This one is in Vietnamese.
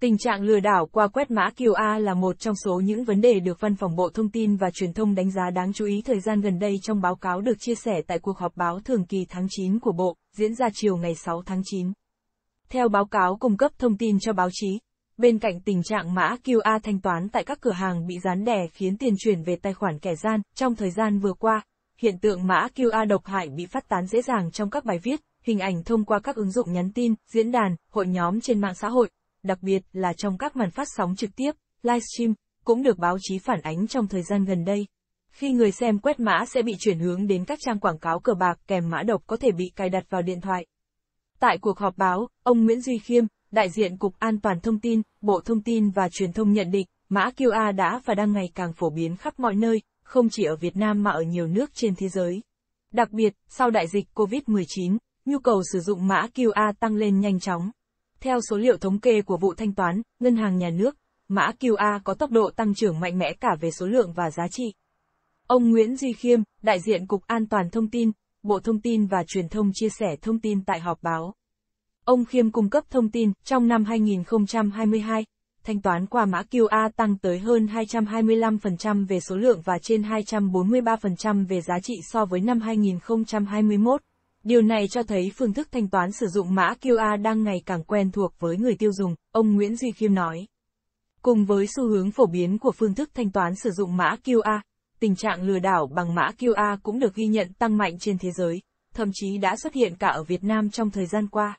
Tình trạng lừa đảo qua quét mã QR là một trong số những vấn đề được Văn phòng Bộ Thông tin và Truyền thông đánh giá đáng chú ý thời gian gần đây trong báo cáo được chia sẻ tại cuộc họp báo thường kỳ tháng 9 của Bộ, diễn ra chiều ngày 6 tháng 9. Theo báo cáo cung cấp thông tin cho báo chí, bên cạnh tình trạng mã QR thanh toán tại các cửa hàng bị dán đè khiến tiền chuyển về tài khoản kẻ gian, trong thời gian vừa qua, hiện tượng mã QR độc hại bị phát tán dễ dàng trong các bài viết, hình ảnh thông qua các ứng dụng nhắn tin, diễn đàn, hội nhóm trên mạng xã hội đặc biệt là trong các màn phát sóng trực tiếp, livestream, cũng được báo chí phản ánh trong thời gian gần đây. Khi người xem quét mã sẽ bị chuyển hướng đến các trang quảng cáo cờ bạc kèm mã độc có thể bị cài đặt vào điện thoại. Tại cuộc họp báo, ông Nguyễn Duy Khiêm, đại diện Cục An toàn Thông tin, Bộ Thông tin và Truyền thông nhận định, mã QR đã và đang ngày càng phổ biến khắp mọi nơi, không chỉ ở Việt Nam mà ở nhiều nước trên thế giới. Đặc biệt, sau đại dịch COVID-19, nhu cầu sử dụng mã QR tăng lên nhanh chóng. Theo số liệu thống kê của vụ thanh toán, ngân hàng nhà nước, mã QR có tốc độ tăng trưởng mạnh mẽ cả về số lượng và giá trị. Ông Nguyễn Duy Khiêm, đại diện Cục An toàn Thông tin, Bộ Thông tin và Truyền thông chia sẻ thông tin tại họp báo. Ông Khiêm cung cấp thông tin, trong năm 2022, thanh toán qua mã QR tăng tới hơn 225% về số lượng và trên 243% về giá trị so với năm 2021. Điều này cho thấy phương thức thanh toán sử dụng mã QR đang ngày càng quen thuộc với người tiêu dùng, ông Nguyễn Duy Khiêm nói. Cùng với xu hướng phổ biến của phương thức thanh toán sử dụng mã QR, tình trạng lừa đảo bằng mã QR cũng được ghi nhận tăng mạnh trên thế giới, thậm chí đã xuất hiện cả ở Việt Nam trong thời gian qua.